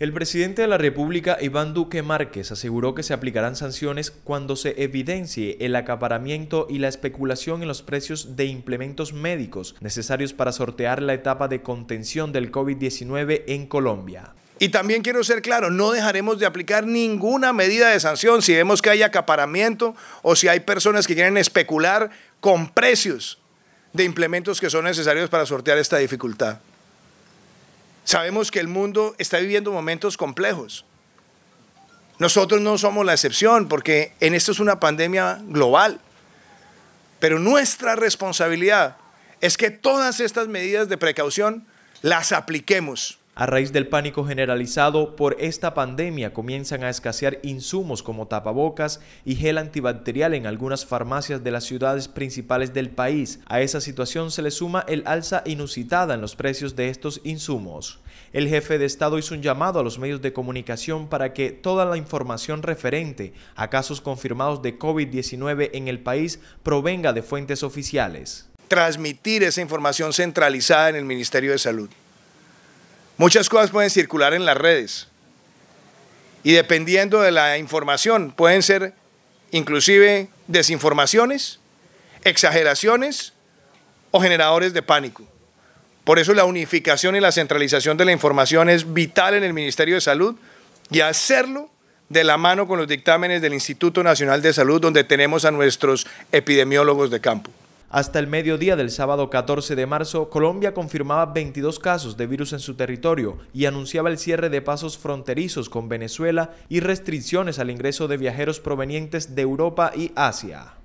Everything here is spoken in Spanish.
El presidente de la República, Iván Duque Márquez, aseguró que se aplicarán sanciones cuando se evidencie el acaparamiento y la especulación en los precios de implementos médicos necesarios para sortear la etapa de contención del COVID-19 en Colombia. Y también quiero ser claro, no dejaremos de aplicar ninguna medida de sanción si vemos que hay acaparamiento o si hay personas que quieren especular con precios de implementos que son necesarios para sortear esta dificultad. Sabemos que el mundo está viviendo momentos complejos. Nosotros no somos la excepción porque en esto es una pandemia global. Pero nuestra responsabilidad es que todas estas medidas de precaución las apliquemos. A raíz del pánico generalizado por esta pandemia comienzan a escasear insumos como tapabocas y gel antibacterial en algunas farmacias de las ciudades principales del país. A esa situación se le suma el alza inusitada en los precios de estos insumos. El jefe de Estado hizo un llamado a los medios de comunicación para que toda la información referente a casos confirmados de COVID-19 en el país provenga de fuentes oficiales. Transmitir esa información centralizada en el Ministerio de Salud. Muchas cosas pueden circular en las redes y dependiendo de la información pueden ser inclusive desinformaciones, exageraciones o generadores de pánico. Por eso la unificación y la centralización de la información es vital en el Ministerio de Salud y hacerlo de la mano con los dictámenes del Instituto Nacional de Salud, donde tenemos a nuestros epidemiólogos de campo. Hasta el mediodía del sábado 14 de marzo, Colombia confirmaba 22 casos de virus en su territorio y anunciaba el cierre de pasos fronterizos con Venezuela y restricciones al ingreso de viajeros provenientes de Europa y Asia.